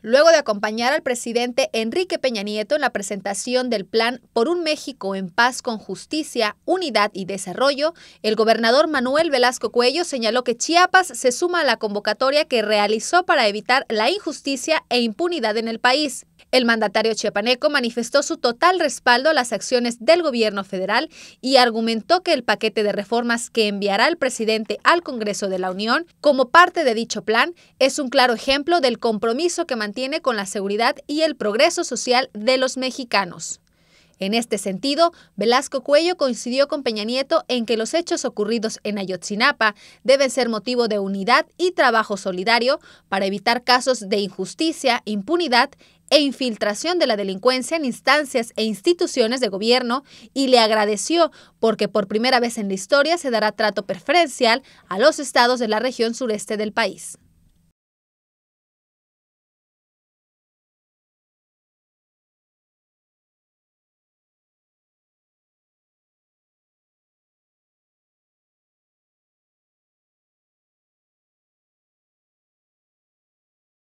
Luego de acompañar al presidente Enrique Peña Nieto en la presentación del plan Por un México en paz con justicia, unidad y desarrollo, el gobernador Manuel Velasco Cuello señaló que Chiapas se suma a la convocatoria que realizó para evitar la injusticia e impunidad en el país. El mandatario chiapaneco manifestó su total respaldo a las acciones del gobierno federal y argumentó que el paquete de reformas que enviará el presidente al Congreso de la Unión como parte de dicho plan es un claro ejemplo del compromiso que mantiene con la seguridad y el progreso social de los mexicanos. En este sentido, Velasco Cuello coincidió con Peña Nieto en que los hechos ocurridos en Ayotzinapa deben ser motivo de unidad y trabajo solidario para evitar casos de injusticia, impunidad e infiltración de la delincuencia en instancias e instituciones de gobierno y le agradeció porque por primera vez en la historia se dará trato preferencial a los estados de la región sureste del país.